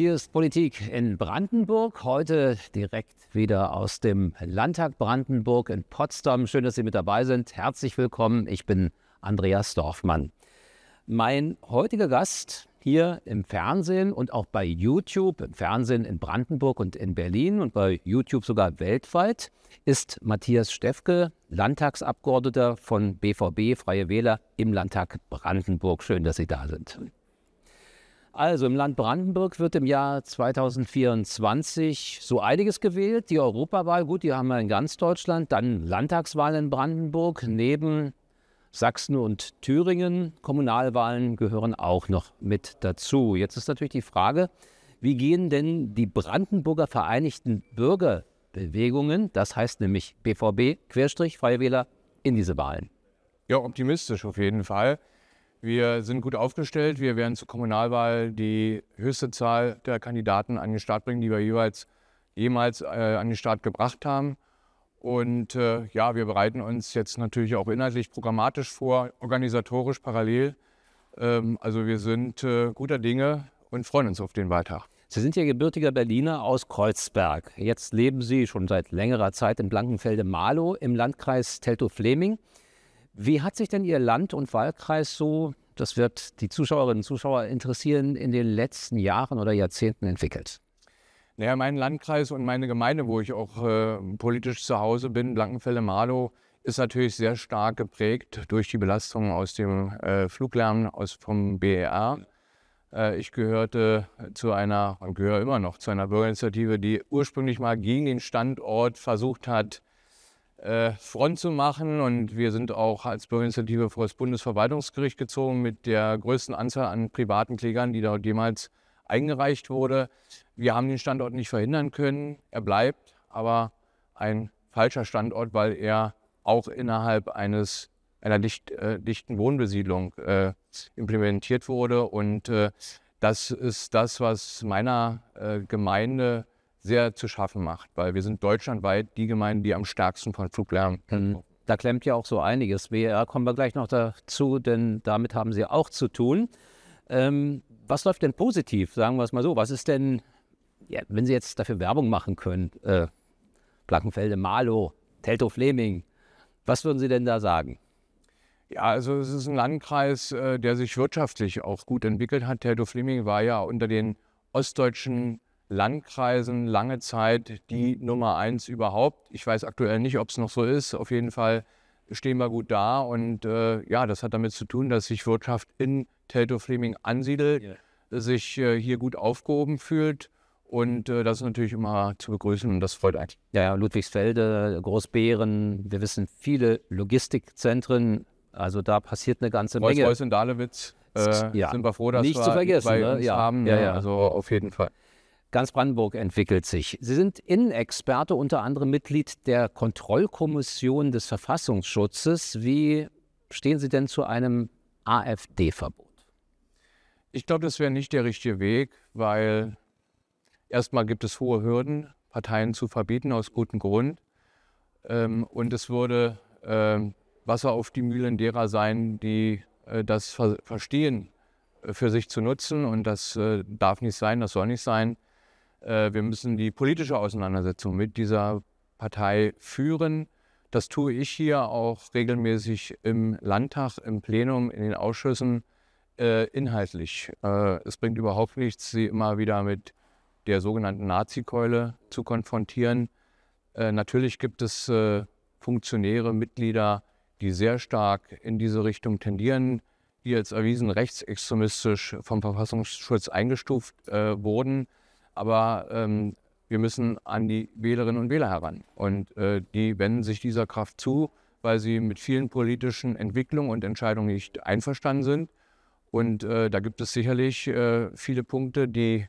Hier ist Politik in Brandenburg. Heute direkt wieder aus dem Landtag Brandenburg in Potsdam. Schön, dass Sie mit dabei sind. Herzlich willkommen. Ich bin Andreas Dorfmann. Mein heutiger Gast hier im Fernsehen und auch bei YouTube, im Fernsehen in Brandenburg und in Berlin und bei YouTube sogar weltweit, ist Matthias Steffke, Landtagsabgeordneter von BVB Freie Wähler im Landtag Brandenburg. Schön, dass Sie da sind. Also im Land Brandenburg wird im Jahr 2024 so einiges gewählt. Die Europawahl, gut, die haben wir in ganz Deutschland. Dann Landtagswahlen in Brandenburg. Neben Sachsen und Thüringen. Kommunalwahlen gehören auch noch mit dazu. Jetzt ist natürlich die Frage, wie gehen denn die Brandenburger Vereinigten Bürgerbewegungen, das heißt nämlich BVB, Querstrich, Freie Wähler, in diese Wahlen? Ja, optimistisch auf jeden Fall. Wir sind gut aufgestellt. Wir werden zur Kommunalwahl die höchste Zahl der Kandidaten an den Start bringen, die wir jeweils jemals äh, an den Start gebracht haben. Und äh, ja, wir bereiten uns jetzt natürlich auch inhaltlich programmatisch vor, organisatorisch parallel. Ähm, also wir sind äh, guter Dinge und freuen uns auf den Wahltag. Sie sind ja gebürtiger Berliner aus Kreuzberg. Jetzt leben Sie schon seit längerer Zeit in blankenfelde malo im Landkreis Teltow-Fleming. Wie hat sich denn Ihr Land und Wahlkreis so, das wird die Zuschauerinnen und Zuschauer interessieren, in den letzten Jahren oder Jahrzehnten entwickelt? Naja, mein Landkreis und meine Gemeinde, wo ich auch äh, politisch zu Hause bin, Blankenfelde-Marlow, ist natürlich sehr stark geprägt durch die Belastung aus dem äh, Fluglärm aus, vom BER. Äh, ich gehörte zu einer und gehöre immer noch zu einer Bürgerinitiative, die ursprünglich mal gegen den Standort versucht hat, äh, Front zu machen. Und wir sind auch als Bürgerinitiative vor das Bundesverwaltungsgericht gezogen mit der größten Anzahl an privaten Klägern, die dort jemals eingereicht wurde. Wir haben den Standort nicht verhindern können. Er bleibt aber ein falscher Standort, weil er auch innerhalb eines einer dicht, äh, dichten Wohnbesiedlung äh, implementiert wurde. Und äh, das ist das, was meiner äh, Gemeinde sehr zu schaffen macht, weil wir sind deutschlandweit die Gemeinden, die am stärksten von Fluglärm. Mhm. Da klemmt ja auch so einiges. Wir kommen wir gleich noch dazu, denn damit haben Sie auch zu tun. Ähm, was läuft denn positiv? Sagen wir es mal so. Was ist denn, ja, wenn Sie jetzt dafür Werbung machen können, äh, Blankenfelde, Malo, Teltow, Fleming, was würden Sie denn da sagen? Ja, also es ist ein Landkreis, äh, der sich wirtschaftlich auch gut entwickelt hat. Teltow-Fleming war ja unter den ostdeutschen Landkreisen lange Zeit die Nummer eins überhaupt. Ich weiß aktuell nicht, ob es noch so ist. Auf jeden Fall stehen wir gut da. Und äh, ja, das hat damit zu tun, dass sich Wirtschaft in Telto fleming ansiedelt, yeah. sich äh, hier gut aufgehoben fühlt. Und äh, das ist natürlich immer zu begrüßen und das freut eigentlich. Ja, ja, Ludwigsfelde, Großbären, wir wissen viele Logistikzentren. Also da passiert eine ganze Reus, Menge. Reus in Dalewitz äh, ja. sind wir froh, dass Nicht wir zu vergessen, bei ne? uns ja. haben. Ja, ja. Also auf jeden Fall. Ganz Brandenburg entwickelt sich. Sie sind Innenexperte, unter anderem Mitglied der Kontrollkommission des Verfassungsschutzes. Wie stehen Sie denn zu einem AfD-Verbot? Ich glaube, das wäre nicht der richtige Weg, weil erstmal gibt es hohe Hürden, Parteien zu verbieten, aus gutem Grund. Ähm, und es würde ähm, Wasser auf die Mühlen derer sein, die äh, das verstehen, äh, für sich zu nutzen. Und das äh, darf nicht sein, das soll nicht sein. Äh, wir müssen die politische Auseinandersetzung mit dieser Partei führen. Das tue ich hier auch regelmäßig im Landtag, im Plenum, in den Ausschüssen äh, inhaltlich. Äh, es bringt überhaupt nichts, sie immer wieder mit der sogenannten Nazi-Keule zu konfrontieren. Äh, natürlich gibt es äh, Funktionäre, Mitglieder, die sehr stark in diese Richtung tendieren, die als erwiesen rechtsextremistisch vom Verfassungsschutz eingestuft äh, wurden. Aber ähm, wir müssen an die Wählerinnen und Wähler heran. Und äh, die wenden sich dieser Kraft zu, weil sie mit vielen politischen Entwicklungen und Entscheidungen nicht einverstanden sind. Und äh, da gibt es sicherlich äh, viele Punkte, die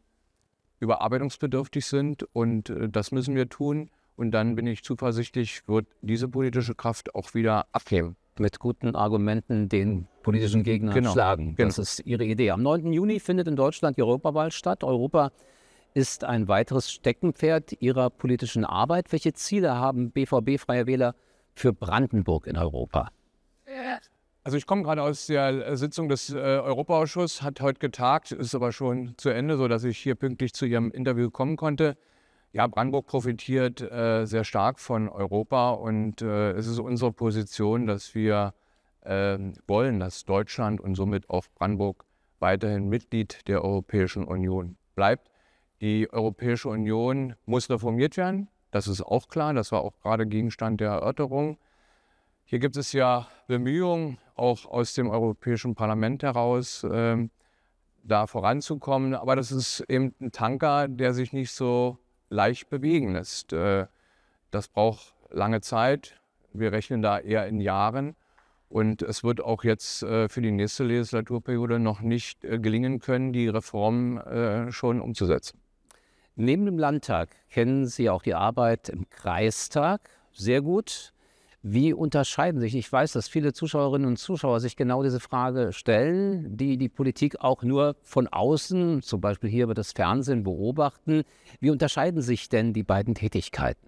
überarbeitungsbedürftig sind. Und äh, das müssen wir tun. Und dann bin ich zuversichtlich, wird diese politische Kraft auch wieder abheben. Mit guten Argumenten den politischen Gegner genau. schlagen. Genau. Das ist Ihre Idee. Am 9. Juni findet in Deutschland die Europawahl statt. Europa ist ein weiteres Steckenpferd Ihrer politischen Arbeit. Welche Ziele haben BVB Freie Wähler für Brandenburg in Europa? Also ich komme gerade aus der Sitzung des äh, Europaausschusses, hat heute getagt, ist aber schon zu Ende, sodass ich hier pünktlich zu Ihrem Interview kommen konnte. Ja, Brandenburg profitiert äh, sehr stark von Europa und äh, es ist unsere Position, dass wir ähm, wollen, dass Deutschland und somit auch Brandenburg weiterhin Mitglied der Europäischen Union bleibt. Die Europäische Union muss reformiert werden. Das ist auch klar. Das war auch gerade Gegenstand der Erörterung. Hier gibt es ja Bemühungen, auch aus dem Europäischen Parlament heraus, äh, da voranzukommen. Aber das ist eben ein Tanker, der sich nicht so leicht bewegen lässt. Äh, das braucht lange Zeit. Wir rechnen da eher in Jahren. Und es wird auch jetzt äh, für die nächste Legislaturperiode noch nicht äh, gelingen können, die Reformen äh, schon umzusetzen. Neben dem Landtag kennen Sie auch die Arbeit im Kreistag sehr gut. Wie unterscheiden sich, ich weiß, dass viele Zuschauerinnen und Zuschauer sich genau diese Frage stellen, die die Politik auch nur von außen, zum Beispiel hier über das Fernsehen, beobachten. Wie unterscheiden sich denn die beiden Tätigkeiten?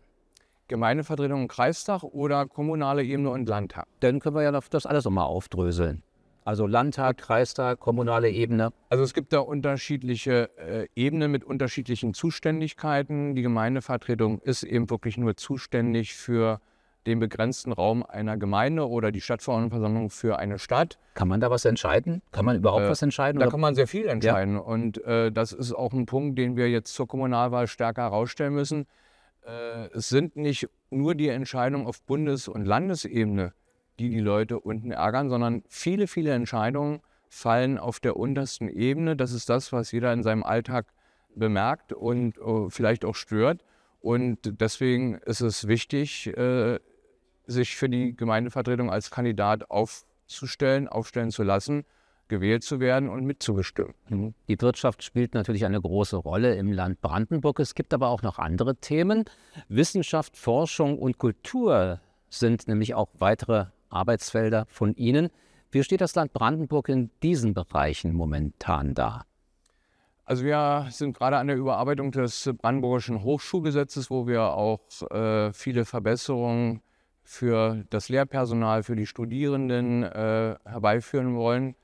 Gemeindevertretung und Kreistag oder kommunale Ebene und Landtag? Dann können wir ja das alles nochmal aufdröseln. Also Landtag, Kreistag, kommunale Ebene. Also es gibt da unterschiedliche äh, Ebenen mit unterschiedlichen Zuständigkeiten. Die Gemeindevertretung ist eben wirklich nur zuständig für den begrenzten Raum einer Gemeinde oder die Stadtverordnetenversammlung für eine Stadt. Kann man da was entscheiden? Kann man überhaupt äh, was entscheiden? Da oder? kann man sehr viel entscheiden. Ja. Und äh, das ist auch ein Punkt, den wir jetzt zur Kommunalwahl stärker herausstellen müssen. Äh, es sind nicht nur die Entscheidungen auf Bundes- und Landesebene, die die Leute unten ärgern, sondern viele, viele Entscheidungen fallen auf der untersten Ebene. Das ist das, was jeder in seinem Alltag bemerkt und uh, vielleicht auch stört. Und deswegen ist es wichtig, äh, sich für die Gemeindevertretung als Kandidat aufzustellen, aufstellen zu lassen, gewählt zu werden und mitzubestimmen. Mhm. Die Wirtschaft spielt natürlich eine große Rolle im Land Brandenburg. Es gibt aber auch noch andere Themen. Wissenschaft, Forschung und Kultur sind nämlich auch weitere Arbeitsfelder von Ihnen. Wie steht das Land Brandenburg in diesen Bereichen momentan da? Also wir sind gerade an der Überarbeitung des brandenburgischen Hochschulgesetzes, wo wir auch äh, viele Verbesserungen für das Lehrpersonal, für die Studierenden äh, herbeiführen wollen.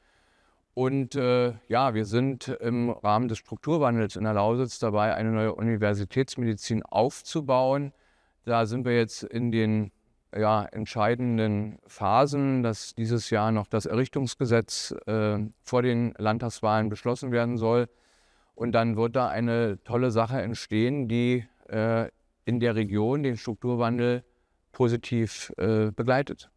Und äh, ja, wir sind im Rahmen des Strukturwandels in der Lausitz dabei, eine neue Universitätsmedizin aufzubauen. Da sind wir jetzt in den ja, entscheidenden Phasen, dass dieses Jahr noch das Errichtungsgesetz äh, vor den Landtagswahlen beschlossen werden soll. Und dann wird da eine tolle Sache entstehen, die äh, in der Region den Strukturwandel positiv äh, begleitet.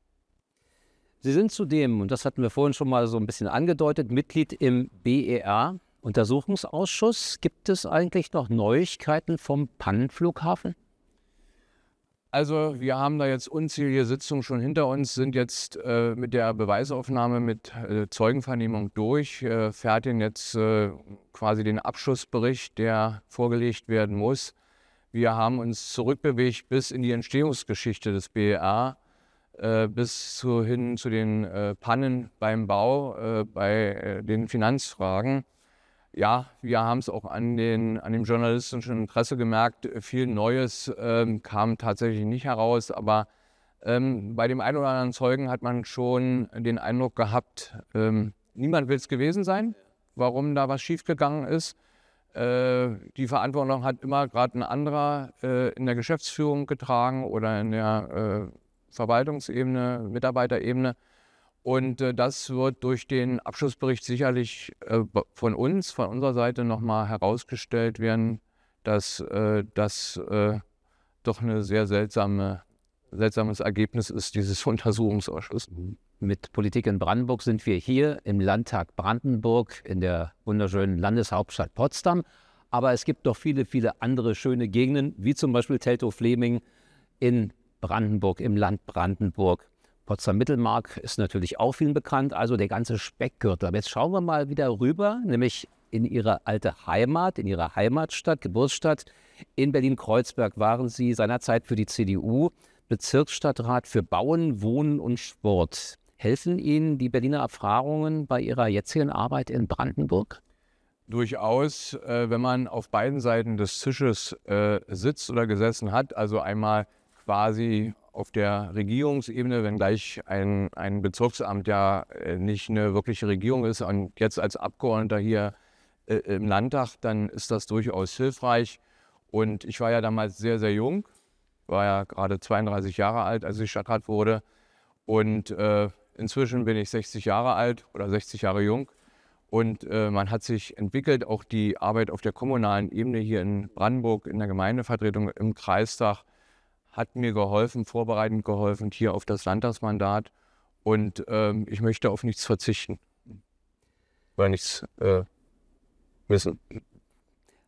Sie sind zudem, und das hatten wir vorhin schon mal so ein bisschen angedeutet, Mitglied im BER, Untersuchungsausschuss. Gibt es eigentlich noch Neuigkeiten vom Pannenflughafen? Also wir haben da jetzt unzählige Sitzungen schon hinter uns, sind jetzt äh, mit der Beweisaufnahme, mit äh, Zeugenvernehmung durch, äh, fertigen jetzt äh, quasi den Abschlussbericht, der vorgelegt werden muss. Wir haben uns zurückbewegt bis in die Entstehungsgeschichte des BER, äh, bis zu, hin zu den äh, Pannen beim Bau, bei den Finanzfragen ja, wir haben es auch an, den, an dem journalistischen Interesse gemerkt. Viel Neues ähm, kam tatsächlich nicht heraus, aber ähm, bei dem einen oder anderen Zeugen hat man schon den Eindruck gehabt, ähm, niemand will es gewesen sein, warum da was schiefgegangen ist. Äh, die Verantwortung hat immer gerade ein anderer äh, in der Geschäftsführung getragen oder in der äh, Verwaltungsebene, Mitarbeiterebene. Und äh, das wird durch den Abschlussbericht sicherlich äh, von uns, von unserer Seite nochmal herausgestellt werden, dass äh, das äh, doch ein sehr seltsame, seltsames Ergebnis ist dieses Untersuchungsausschusses. Mhm. Mit Politik in Brandenburg sind wir hier im Landtag Brandenburg in der wunderschönen Landeshauptstadt Potsdam. Aber es gibt doch viele, viele andere schöne Gegenden, wie zum Beispiel Teltow-Fleming in Brandenburg, im Land Brandenburg. Potsdam Mittelmark ist natürlich auch vielen bekannt, also der ganze Speckgürtel. Aber jetzt schauen wir mal wieder rüber, nämlich in Ihre alte Heimat, in Ihre Heimatstadt, Geburtsstadt. In Berlin-Kreuzberg waren Sie seinerzeit für die CDU Bezirksstadtrat für Bauen, Wohnen und Sport. Helfen Ihnen die Berliner Erfahrungen bei Ihrer jetzigen Arbeit in Brandenburg? Durchaus, äh, wenn man auf beiden Seiten des Tisches äh, sitzt oder gesessen hat, also einmal quasi auf der Regierungsebene, wenngleich ein, ein Bezirksamt ja äh, nicht eine wirkliche Regierung ist und jetzt als Abgeordneter hier äh, im Landtag, dann ist das durchaus hilfreich. Und ich war ja damals sehr, sehr jung, war ja gerade 32 Jahre alt, als ich Stadtrat wurde. Und äh, inzwischen bin ich 60 Jahre alt oder 60 Jahre jung. Und äh, man hat sich entwickelt, auch die Arbeit auf der kommunalen Ebene hier in Brandenburg, in der Gemeindevertretung, im Kreistag hat mir geholfen, vorbereitend geholfen hier auf das Landtagsmandat. Und ähm, ich möchte auf nichts verzichten, weil nichts äh, wissen.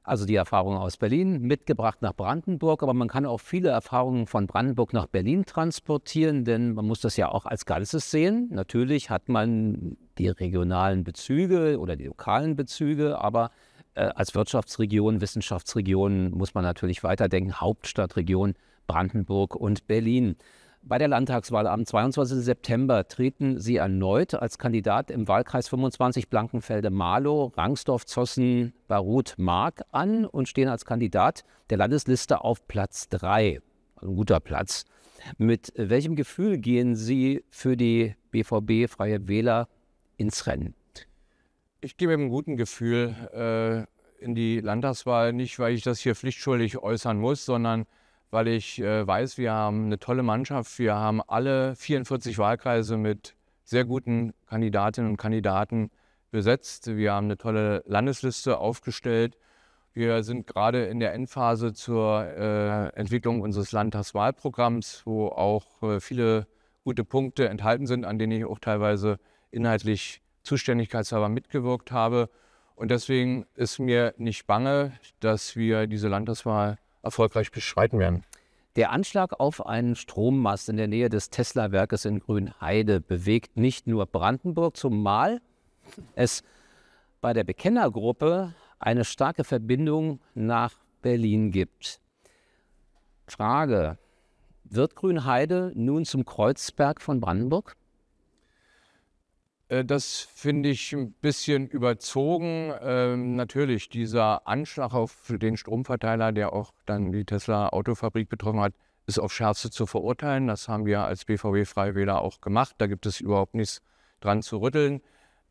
Also die Erfahrung aus Berlin mitgebracht nach Brandenburg, aber man kann auch viele Erfahrungen von Brandenburg nach Berlin transportieren, denn man muss das ja auch als Ganzes sehen. Natürlich hat man die regionalen Bezüge oder die lokalen Bezüge, aber äh, als Wirtschaftsregion, Wissenschaftsregion muss man natürlich weiterdenken, Hauptstadtregion Brandenburg und Berlin. Bei der Landtagswahl am 22. September treten Sie erneut als Kandidat im Wahlkreis 25 Blankenfelde-Marlow, Rangsdorf, Zossen, Barut, Mark an und stehen als Kandidat der Landesliste auf Platz 3. Also ein guter Platz. Mit welchem Gefühl gehen Sie für die BVB Freie Wähler ins Rennen? Ich gebe mit einem guten Gefühl äh, in die Landtagswahl, nicht weil ich das hier pflichtschuldig äußern muss, sondern weil ich äh, weiß, wir haben eine tolle Mannschaft. Wir haben alle 44 Wahlkreise mit sehr guten Kandidatinnen und Kandidaten besetzt. Wir haben eine tolle Landesliste aufgestellt. Wir sind gerade in der Endphase zur äh, Entwicklung unseres Landtagswahlprogramms, wo auch äh, viele gute Punkte enthalten sind, an denen ich auch teilweise inhaltlich zuständigkeitshalber mitgewirkt habe. Und deswegen ist mir nicht bange, dass wir diese Landtagswahl erfolgreich beschreiten werden. Der Anschlag auf einen Strommast in der Nähe des Tesla-Werkes in Grünheide bewegt nicht nur Brandenburg, zumal es bei der Bekennergruppe eine starke Verbindung nach Berlin gibt. Frage, wird Grünheide nun zum Kreuzberg von Brandenburg? Äh, das finde ich ein bisschen überzogen. Ähm, natürlich, dieser Anschlag auf den Stromverteiler, der auch dann die Tesla Autofabrik betroffen hat, ist auf Schärfste zu verurteilen. Das haben wir als BVW Freiwähler auch gemacht. Da gibt es überhaupt nichts dran zu rütteln.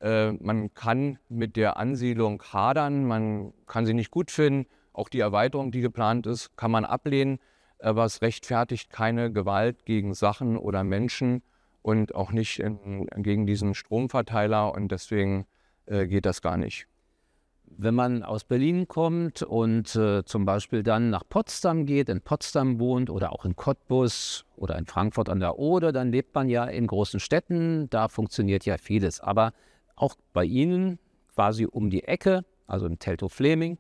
Äh, man kann mit der Ansiedlung hadern, man kann sie nicht gut finden. Auch die Erweiterung, die geplant ist, kann man ablehnen. Aber es rechtfertigt keine Gewalt gegen Sachen oder Menschen und auch nicht in, gegen diesen Stromverteiler und deswegen äh, geht das gar nicht. Wenn man aus Berlin kommt und äh, zum Beispiel dann nach Potsdam geht, in Potsdam wohnt oder auch in Cottbus oder in Frankfurt an der Oder, dann lebt man ja in großen Städten, da funktioniert ja vieles. Aber auch bei Ihnen, quasi um die Ecke, also im Telto fleming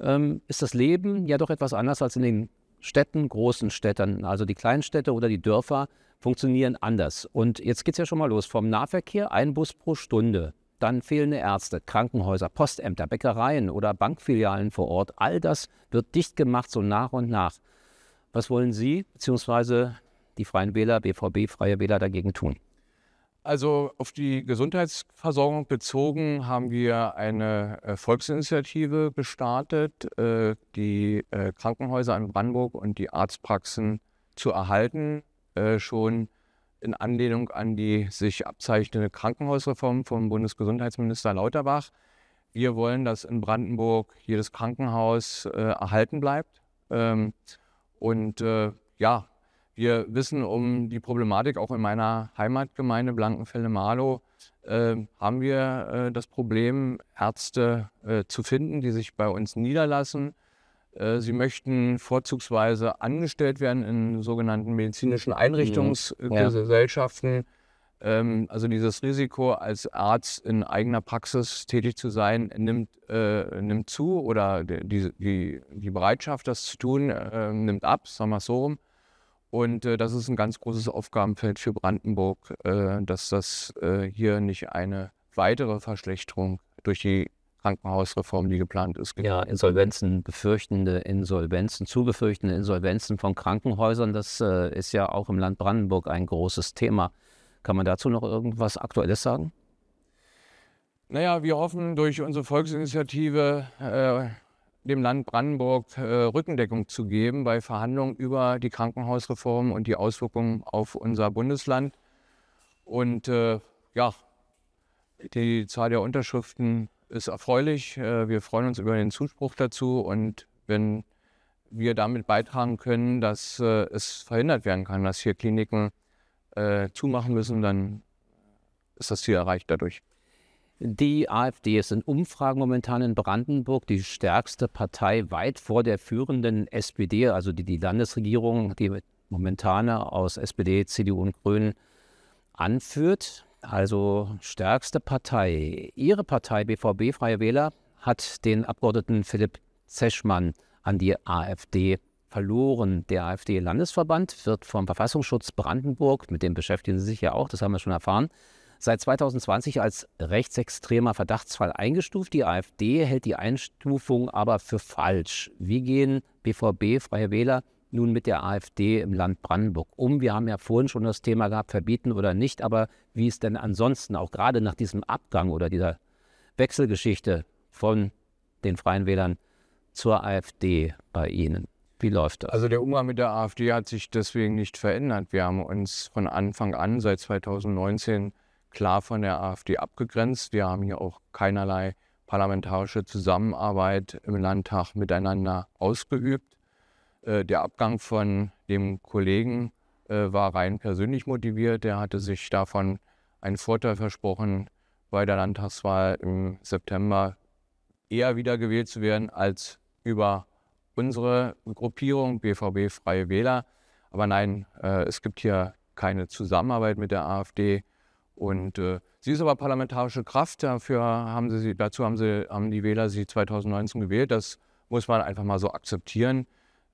ähm, ist das Leben ja doch etwas anders als in den Städten, großen Städten. Also die Kleinstädte oder die Dörfer funktionieren anders. Und jetzt geht es ja schon mal los. Vom Nahverkehr ein Bus pro Stunde, dann fehlende Ärzte, Krankenhäuser, Postämter, Bäckereien oder Bankfilialen vor Ort. All das wird dicht gemacht, so nach und nach. Was wollen Sie bzw. die Freien Wähler, BVB, Freie Wähler dagegen tun? Also auf die Gesundheitsversorgung bezogen haben wir eine äh, Volksinitiative gestartet, äh, die äh, Krankenhäuser in Brandenburg und die Arztpraxen zu erhalten äh, schon in Anlehnung an die sich abzeichnende Krankenhausreform vom Bundesgesundheitsminister Lauterbach. Wir wollen, dass in Brandenburg jedes Krankenhaus äh, erhalten bleibt. Ähm, und äh, ja, wir wissen um die Problematik auch in meiner Heimatgemeinde Blankenfelde-Marlow. Äh, haben wir äh, das Problem, Ärzte äh, zu finden, die sich bei uns niederlassen. Äh, sie möchten vorzugsweise angestellt werden in sogenannten medizinischen mhm. Einrichtungsgesellschaften. Ja. Ähm, also dieses Risiko, als Arzt in eigener Praxis tätig zu sein, nimmt, äh, nimmt zu oder die, die, die, Bereitschaft, das zu tun, äh, nimmt ab, sagen wir es so rum. Und äh, das ist ein ganz großes Aufgabenfeld für Brandenburg, äh, dass das äh, hier nicht eine weitere Verschlechterung durch die Krankenhausreform, die geplant ist. Ja, Insolvenzen, befürchtende Insolvenzen, zu befürchtende Insolvenzen von Krankenhäusern, das äh, ist ja auch im Land Brandenburg ein großes Thema. Kann man dazu noch irgendwas Aktuelles sagen? Naja, wir hoffen durch unsere Volksinitiative äh, dem Land Brandenburg äh, Rückendeckung zu geben bei Verhandlungen über die Krankenhausreform und die Auswirkungen auf unser Bundesland. Und äh, ja, die Zahl der Unterschriften ist erfreulich. Äh, wir freuen uns über den Zuspruch dazu und wenn wir damit beitragen können, dass äh, es verhindert werden kann, dass hier Kliniken äh, zumachen müssen, dann ist das Ziel erreicht dadurch. Die AfD ist in Umfragen momentan in Brandenburg die stärkste Partei, weit vor der führenden SPD, also die, die Landesregierung, die momentane aus SPD, CDU und Grünen anführt also stärkste Partei, Ihre Partei BVB Freie Wähler hat den Abgeordneten Philipp Zeschmann an die AfD verloren. Der AfD-Landesverband wird vom Verfassungsschutz Brandenburg, mit dem beschäftigen Sie sich ja auch, das haben wir schon erfahren, seit 2020 als rechtsextremer Verdachtsfall eingestuft. Die AfD hält die Einstufung aber für falsch. Wie gehen BVB, Freie Wähler nun mit der AfD im Land Brandenburg um? Wir haben ja vorhin schon das Thema gehabt, verbieten oder nicht, aber wie ist denn ansonsten auch gerade nach diesem Abgang oder dieser Wechselgeschichte von den Freien Wählern zur AfD bei Ihnen? Wie läuft das? Also der Umgang mit der AfD hat sich deswegen nicht verändert. Wir haben uns von Anfang an, seit 2019, klar von der AfD abgegrenzt. Wir haben hier auch keinerlei parlamentarische Zusammenarbeit im Landtag miteinander ausgeübt äh, der Abgang von dem Kollegen äh, war rein persönlich motiviert. Er hatte sich davon einen Vorteil versprochen, bei der Landtagswahl im September eher wiedergewählt zu werden als über unsere Gruppierung BVB Freie Wähler. Aber nein, äh, es gibt hier keine Zusammenarbeit mit der AfD. Und äh, sie ist aber parlamentarische Kraft. Dafür haben sie, dazu haben, sie, haben die Wähler sie 2019 gewählt. Das muss man einfach mal so akzeptieren.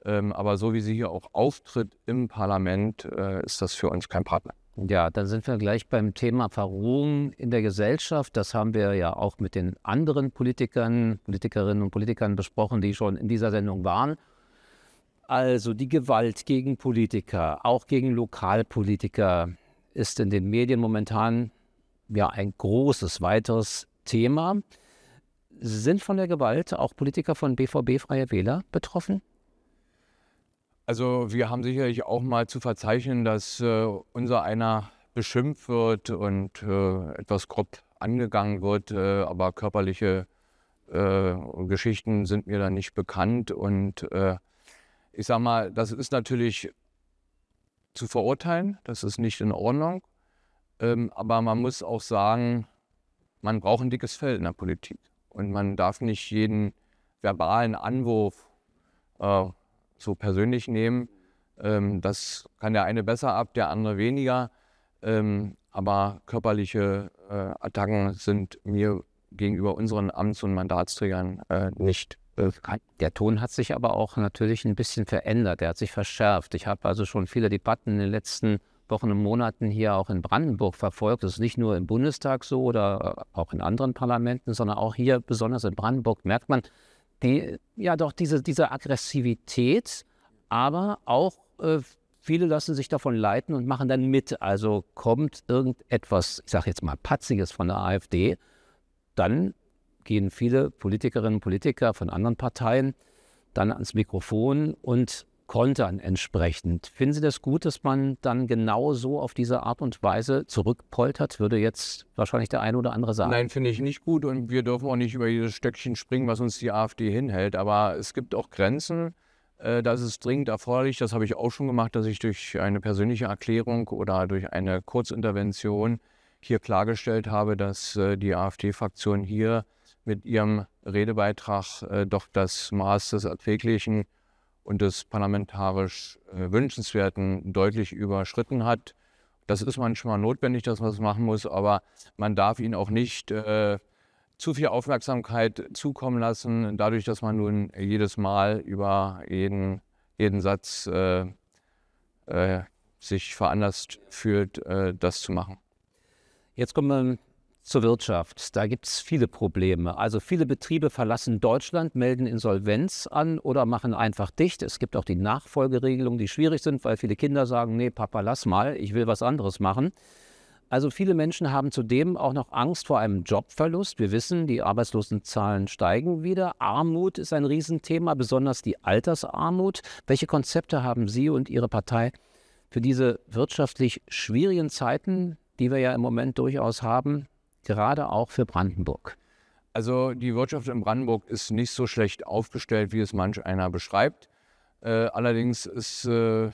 Ähm, aber so wie sie hier auch auftritt im Parlament, äh, ist das für uns kein Partner. Ja, dann sind wir gleich beim Thema Verrohung in der Gesellschaft. Das haben wir ja auch mit den anderen Politikern, Politikerinnen und Politikern besprochen, die schon in dieser Sendung waren. Also die Gewalt gegen Politiker, auch gegen Lokalpolitiker, ist in den Medien momentan ja ein großes weiteres Thema. Sind von der Gewalt auch Politiker von BVB Freie Wähler betroffen? Also wir haben sicherlich auch mal zu verzeichnen, dass äh, unser einer beschimpft wird und äh, etwas grob angegangen wird, äh, aber körperliche äh, Geschichten sind mir da nicht bekannt. Und äh, ich sag mal, das ist natürlich zu verurteilen, das ist nicht in Ordnung. Ähm, aber man muss auch sagen, man braucht ein dickes Fell in der Politik. Und man darf nicht jeden verbalen Anwurf äh, so persönlich nehmen. Ähm, das kann der eine besser ab, der andere weniger. Ähm, aber körperliche äh, Attacken sind mir gegenüber unseren Amts- und Mandatsträgern äh, nicht bekannt. Der Ton hat sich aber auch natürlich ein bisschen verändert. Er hat sich verschärft. Ich habe also schon viele Debatten in den letzten Wochen und Monaten hier auch in Brandenburg verfolgt. Das ist nicht nur im Bundestag so oder äh, auch in anderen Parlamenten, sondern auch hier, besonders in Brandenburg, merkt man, die, ja doch diese, diese Aggressivität, aber auch äh, viele lassen sich davon leiten und machen dann mit. Also kommt irgendetwas, ich sage jetzt mal, Patziges von der AfD, dann gehen viele Politikerinnen und Politiker von anderen Parteien dann ans Mikrofon und kontern entsprechend. Finden Sie das gut, dass man dann genau so auf diese Art und Weise zurückpoltert, würde jetzt wahrscheinlich der eine oder andere sagen. Nein, finde ich nicht gut und wir dürfen auch nicht über dieses Stöckchen springen, was uns die AfD hinhält. Aber es gibt auch Grenzen. Äh, das ist dringend erforderlich, das habe ich auch schon gemacht, dass ich durch eine persönliche Erklärung oder durch eine Kurzintervention hier klargestellt habe, dass äh, die AfD-Fraktion hier mit ihrem Redebeitrag äh, doch das Maß des Erträglichen und des parlamentarisch äh, Wünschenswerten deutlich überschritten hat. Das ist manchmal notwendig, dass man es das machen muss, aber man darf ihn auch nicht äh, zu viel Aufmerksamkeit zukommen lassen, dadurch, dass man nun jedes Mal über jeden, jeden Satz äh, äh, sich veranlasst fühlt, äh, das zu machen. Jetzt kommen wir zur Wirtschaft. Da gibt es viele Probleme. Also viele Betriebe verlassen Deutschland, melden Insolvenz an oder machen einfach dicht. Es gibt auch die Nachfolgeregelungen, die schwierig sind, weil viele Kinder sagen, nee, Papa, lass mal, ich will was anderes machen. Also viele Menschen haben zudem auch noch Angst vor einem Jobverlust. Wir wissen, die Arbeitslosenzahlen steigen wieder. Armut ist ein Riesenthema, besonders die Altersarmut. Welche Konzepte haben Sie und Ihre Partei für diese wirtschaftlich schwierigen Zeiten, die wir ja im Moment durchaus haben? gerade auch für Brandenburg? Also die Wirtschaft in Brandenburg ist nicht so schlecht aufgestellt, wie es manch einer beschreibt. Äh, allerdings ist äh,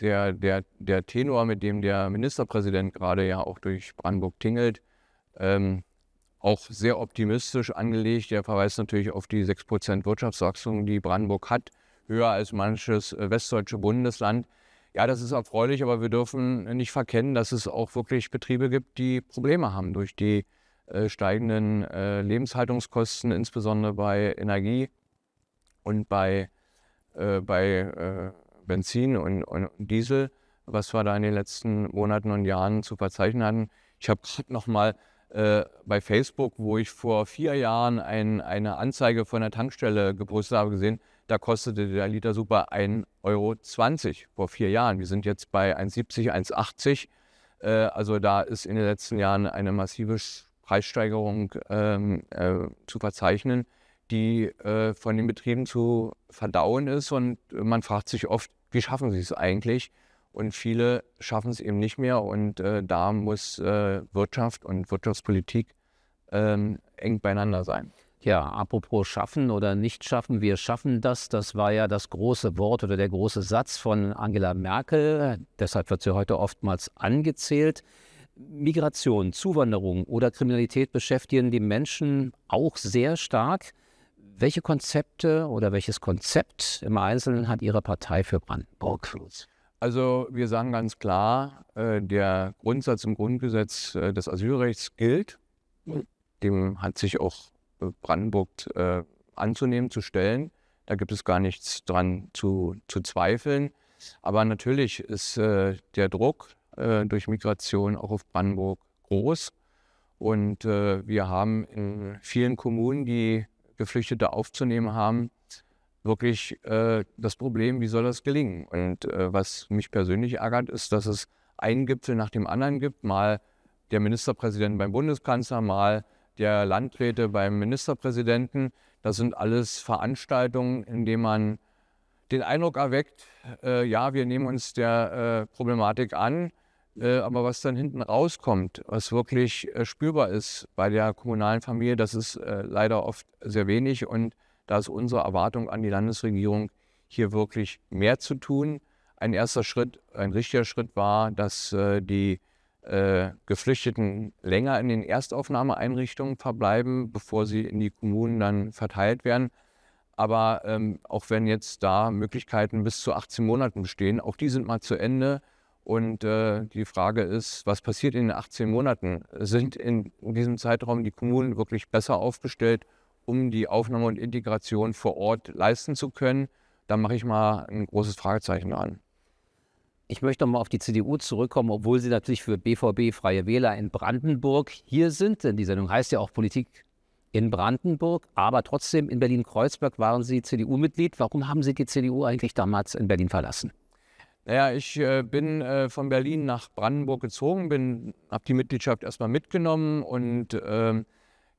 der, der, der Tenor, mit dem der Ministerpräsident gerade ja auch durch Brandenburg tingelt, ähm, auch sehr optimistisch angelegt. Er verweist natürlich auf die 6% Wirtschaftswachstum, die Brandenburg hat, höher als manches äh, westdeutsche Bundesland. Ja, das ist erfreulich, aber wir dürfen nicht verkennen, dass es auch wirklich Betriebe gibt, die Probleme haben durch die äh, steigenden äh, Lebenshaltungskosten, insbesondere bei Energie und bei, äh, bei äh, Benzin und, und, Diesel, was wir da in den letzten Monaten und Jahren zu verzeichnen hatten. Ich habe gerade nochmal mal äh, bei Facebook, wo ich vor vier Jahren ein, eine Anzeige von der Tankstelle gepostet habe, gesehen, da kostete der Liter Super 1,20 Euro vor vier Jahren. Wir sind jetzt bei 1,70, 1,80. Äh, also da ist in den letzten Jahren eine massive Preissteigerung ähm, äh, zu verzeichnen, die äh, von den Betrieben zu verdauen ist. Und man fragt sich oft, wie schaffen sie es eigentlich? Und viele schaffen es eben nicht mehr. Und äh, da muss äh, Wirtschaft und Wirtschaftspolitik ähm, eng beieinander sein. Ja, apropos schaffen oder nicht schaffen, wir schaffen das. Das war ja das große Wort oder der große Satz von Angela Merkel. Deshalb wird sie heute oftmals angezählt. Migration, Zuwanderung oder Kriminalität beschäftigen die Menschen auch sehr stark. Welche Konzepte oder welches Konzept im Einzelnen hat Ihre Partei für Brandenburg? Also wir sagen ganz klar, äh, der Grundsatz im Grundgesetz äh, des Asylrechts gilt. Dem hat sich auch Brandenburg äh, anzunehmen, zu stellen. Da gibt es gar nichts dran zu, zu zweifeln. Aber natürlich ist äh, der Druck äh, durch Migration auch auf Brandenburg groß. Und äh, wir haben in vielen Kommunen, die Geflüchtete aufzunehmen haben, wirklich äh, das Problem, wie soll das gelingen? Und äh, was mich persönlich ärgert, ist, dass es einen Gipfel nach dem anderen gibt. Mal der Ministerpräsident beim Bundeskanzler, mal der Landräte beim Ministerpräsidenten. Das sind alles Veranstaltungen, in denen man den Eindruck erweckt, äh, ja, wir nehmen uns der äh, Problematik an, äh, aber was dann hinten rauskommt, was wirklich äh, spürbar ist bei der kommunalen Familie, das ist äh, leider oft sehr wenig und da ist unsere Erwartung an die Landesregierung, hier wirklich mehr zu tun. Ein erster Schritt, ein richtiger Schritt war, dass äh, die äh, Geflüchteten länger in den Erstaufnahmeeinrichtungen verbleiben, bevor sie in die Kommunen dann verteilt werden. Aber ähm, auch wenn jetzt da Möglichkeiten bis zu 18 Monaten bestehen, auch die sind mal zu Ende. Und äh, die Frage ist, was passiert in den 18 Monaten? Sind in diesem Zeitraum die Kommunen wirklich besser aufgestellt, um die Aufnahme und Integration vor Ort leisten zu können? Da mache ich mal ein großes Fragezeichen an. Ich möchte nochmal auf die CDU zurückkommen, obwohl sie natürlich für BVB Freie Wähler in Brandenburg hier sind, denn die Sendung heißt ja auch Politik in Brandenburg, aber trotzdem in Berlin-Kreuzberg waren Sie CDU-Mitglied. Warum haben Sie die CDU eigentlich damals in Berlin verlassen? Naja, ich äh, bin äh, von Berlin nach Brandenburg gezogen, bin, habe die Mitgliedschaft erstmal mitgenommen und äh,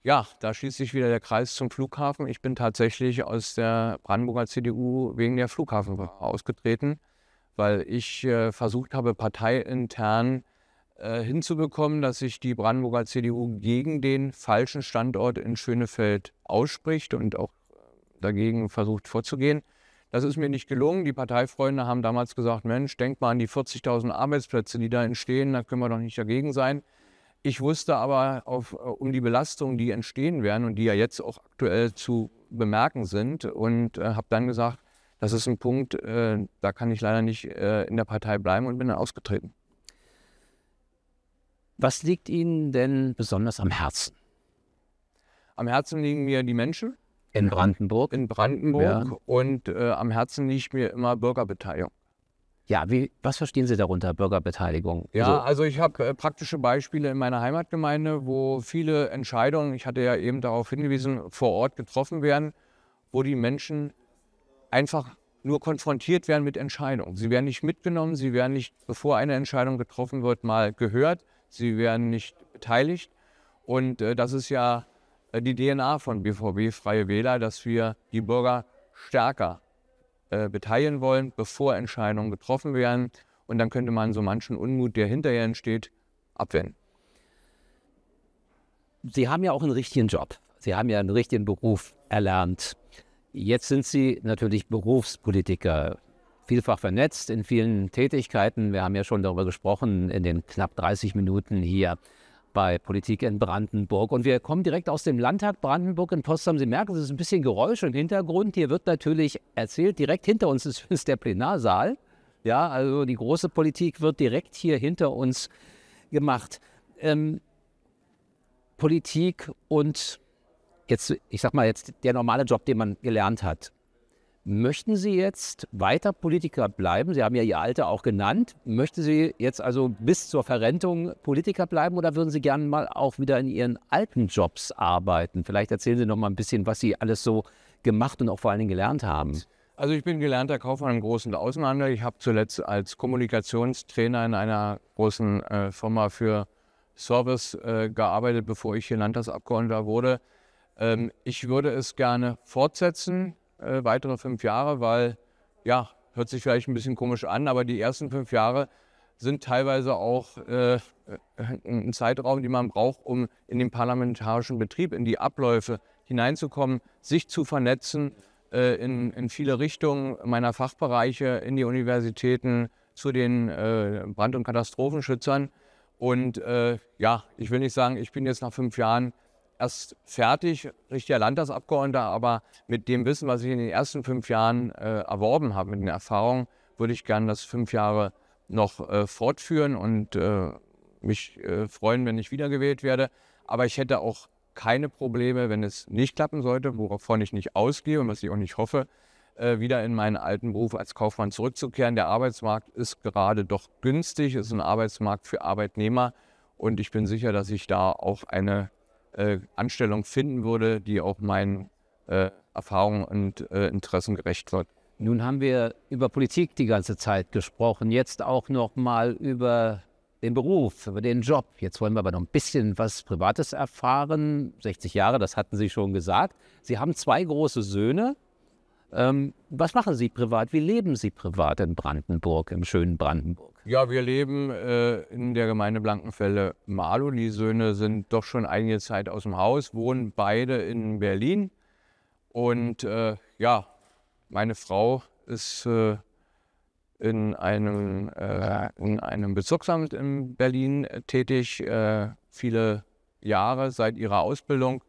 ja, da schließt sich wieder der Kreis zum Flughafen. Ich bin tatsächlich aus der Brandenburger CDU wegen der Flughafen ausgetreten weil ich äh, versucht habe, parteiintern äh, hinzubekommen, dass sich die Brandenburger CDU gegen den falschen Standort in Schönefeld ausspricht und auch dagegen versucht vorzugehen. Das ist mir nicht gelungen. Die Parteifreunde haben damals gesagt, Mensch, denk mal an die 40.000 Arbeitsplätze, die da entstehen, da können wir doch nicht dagegen sein. Ich wusste aber auf, äh, um die Belastungen, die entstehen werden und die ja jetzt auch aktuell zu bemerken sind und äh, habe dann gesagt, das ist ein Punkt, äh, da kann ich leider nicht äh, in der Partei bleiben und bin dann ausgetreten. Was liegt Ihnen denn besonders am Herzen? Am Herzen liegen mir die Menschen. In Brandenburg. In Brandenburg. Ja. Und äh, am Herzen liegt mir immer Bürgerbeteiligung. Ja, wie, was verstehen Sie darunter, Bürgerbeteiligung? Ja, also, also ich habe äh, praktische Beispiele in meiner Heimatgemeinde, wo viele Entscheidungen, ich hatte ja eben darauf hingewiesen, vor Ort getroffen werden, wo die Menschen einfach nur konfrontiert werden mit Entscheidungen. Sie werden nicht mitgenommen, sie werden nicht, bevor eine Entscheidung getroffen wird, mal gehört, sie werden nicht beteiligt. Und äh, das ist ja äh, die DNA von BVB Freie Wähler, dass wir die Bürger stärker äh, beteiligen wollen, bevor Entscheidungen getroffen werden. Und dann könnte man so manchen Unmut, der hinterher entsteht, abwenden. Sie haben ja auch einen richtigen Job. Sie haben ja einen richtigen Beruf erlernt. Jetzt sind Sie natürlich Berufspolitiker, vielfach vernetzt in vielen Tätigkeiten. Wir haben ja schon darüber gesprochen in den knapp 30 Minuten hier bei Politik in Brandenburg. Und wir kommen direkt aus dem Landtag Brandenburg in Potsdam. Sie merken, es ist ein bisschen Geräusch im Hintergrund. Hier wird natürlich erzählt, direkt hinter uns ist der Plenarsaal. Ja, also die große Politik wird direkt hier hinter uns gemacht. Ähm, Politik und Politik jetzt, ich sag mal, jetzt der normale Job, den man gelernt hat. Möchten Sie jetzt weiter Politiker bleiben? Sie haben ja Ihr Alter auch genannt. Möchten Sie jetzt also bis zur Verrentung Politiker bleiben oder würden Sie gerne mal auch wieder in Ihren alten Jobs arbeiten? Vielleicht erzählen Sie noch mal ein bisschen, was Sie alles so gemacht und auch vor allen Dingen gelernt haben. Also ich bin gelernter Kaufmann im großen Außenhandel. Ich habe zuletzt als Kommunikationstrainer in einer großen äh, Firma für Service äh, gearbeitet, bevor ich hier Landtagsabgeordneter wurde. Ähm, ich würde es gerne fortsetzen, äh, weitere fünf Jahre, weil, ja, hört sich vielleicht ein bisschen komisch an, aber die ersten fünf Jahre sind teilweise auch äh, äh, ein Zeitraum, den man braucht, um in den parlamentarischen Betrieb, in die Abläufe hineinzukommen, sich zu vernetzen äh, in, in, viele Richtungen meiner Fachbereiche, in die Universitäten, zu den äh, Brand- und Katastrophenschützern. Und äh, ja, ich will nicht sagen, ich bin jetzt nach fünf Jahren erst fertig, richtiger Landtagsabgeordneter, aber mit dem Wissen, was ich in den ersten fünf Jahren äh, erworben habe, mit den Erfahrungen, würde ich gerne das fünf Jahre noch äh, fortführen und äh, mich äh, freuen, wenn ich wiedergewählt werde. Aber ich hätte auch keine Probleme, wenn es nicht klappen sollte, wovon ich nicht ausgehe und was ich auch nicht hoffe, äh, wieder in meinen alten Beruf als Kaufmann zurückzukehren. Der Arbeitsmarkt ist gerade doch günstig, es ist ein Arbeitsmarkt für Arbeitnehmer und ich bin sicher, dass ich da auch eine äh, Anstellung finden würde, die auch meinen äh, Erfahrungen und äh, Interessen gerecht wird. Nun haben wir über Politik die ganze Zeit gesprochen, jetzt auch noch mal über den Beruf, über den Job. Jetzt wollen wir aber noch ein bisschen was Privates erfahren. 60 Jahre, das hatten Sie schon gesagt. Sie haben zwei große Söhne. Ähm, was machen Sie privat? Wie leben Sie privat in Brandenburg, im schönen Brandenburg? Ja, wir leben äh, in der Gemeinde Blankenfelle Malo. Die Söhne sind doch schon einige Zeit aus dem Haus, wohnen beide in Berlin. Und äh, ja, meine Frau ist äh, in, einem, äh, in einem Bezirksamt in Berlin äh, tätig, äh, viele Jahre seit ihrer Ausbildung.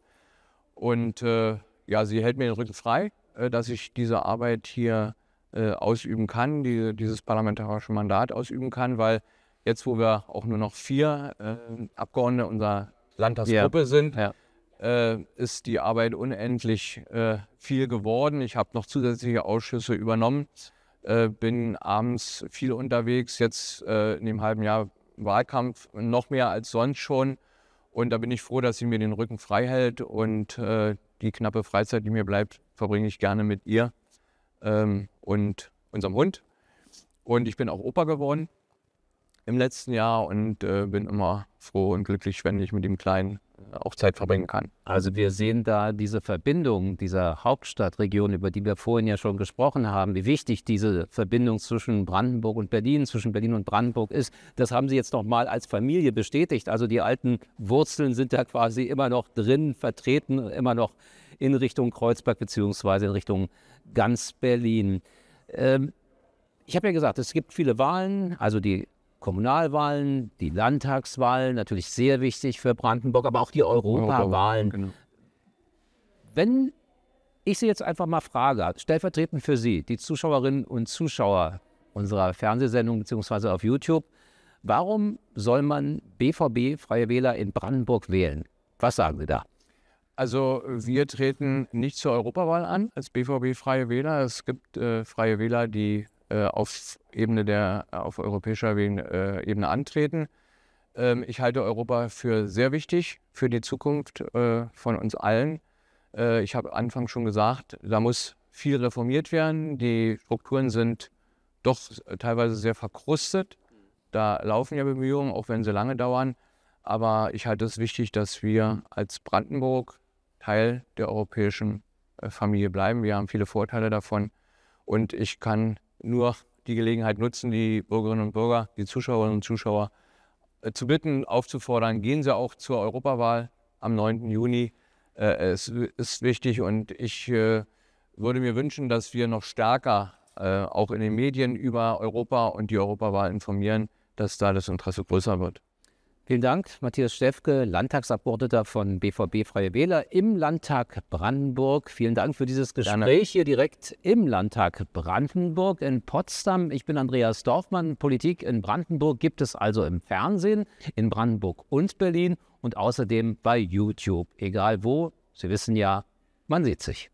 Und ja, sie hält mir den Rücken frei. Äh, dass ich diese Arbeit hier äh, ausüben kann, die, dieses parlamentarische Mandat ausüben kann, weil jetzt, wo wir auch nur noch vier äh, Abgeordnete unserer Landtagsgruppe ja. sind, ja. Äh, ist die Arbeit unendlich äh, viel geworden. Ich habe noch zusätzliche Ausschüsse übernommen, äh, bin abends viel unterwegs, jetzt in dem halben Jahr Wahlkampf noch mehr als sonst schon. Und da bin ich froh, dass sie mir den Rücken frei hält und die knappe Freizeit, die mir bleibt, verbringe ich gerne mit ihr ähm, und unserem Hund. Und ich bin auch Opa geworden im letzten Jahr und äh, bin immer froh und glücklich, wenn ich mit dem Kleinen äh, auch Zeit verbringen kann. Also wir sehen da diese Verbindung dieser Hauptstadtregion, über die wir vorhin ja schon gesprochen haben, wie wichtig diese Verbindung zwischen Brandenburg und Berlin, zwischen Berlin und Brandenburg ist. Das haben Sie jetzt nochmal als Familie bestätigt. Also die alten Wurzeln sind da quasi immer noch drin, vertreten, immer noch in Richtung Kreuzberg bzw. in Richtung ganz Berlin. Ähm, ich habe ja gesagt, es gibt viele Wahlen, also die Kommunalwahlen, die Landtagswahlen, natürlich sehr wichtig für Brandenburg, aber auch die Europawahlen. Genau. Wenn ich Sie jetzt einfach mal frage, stellvertretend für Sie, die Zuschauerinnen und Zuschauer unserer Fernsehsendung bzw. auf YouTube, warum soll man BVB Freie Wähler in Brandenburg wählen? Was sagen Sie da? Also wir treten nicht zur Europawahl an als BVB Freie Wähler. Es gibt äh, Freie Wähler, die äh, auf Ebene der, äh, auf europäischer äh, Ebene antreten. Ähm, ich halte Europa für sehr wichtig für die Zukunft von uns allen. ich habe Anfang schon gesagt, da muss viel reformiert werden. Die Strukturen sind doch teilweise sehr verkrustet. Da laufen ja Bemühungen, auch wenn sie lange dauern. Aber ich halte es wichtig, dass wir als Brandenburg Teil der europäischen Familie bleiben. Wir haben viele Vorteile davon. Und ich kann nur die Gelegenheit nutzen, die Bürgerinnen und Bürger, die Zuschauerinnen und Zuschauer äh, zu bitten, aufzufordern, gehen Sie auch zur Europawahl am 9. Juni. Äh, es ist wichtig und ich äh, würde mir wünschen, dass wir noch stärker auch in den Medien über Europa und die Europawahl informieren, dass da das Interesse größer wird. Vielen Dank, Matthias Steffke, Landtagsabgeordneter von BVB Freie Wähler im Landtag Brandenburg. Vielen Dank für dieses Gespräch Gerne. hier direkt im Landtag Brandenburg in Potsdam. Ich bin Andreas Dorfmann. Politik in Brandenburg gibt es also im Fernsehen, in Brandenburg und Berlin und außerdem bei YouTube. Egal wo, Sie wissen ja, man sieht sich.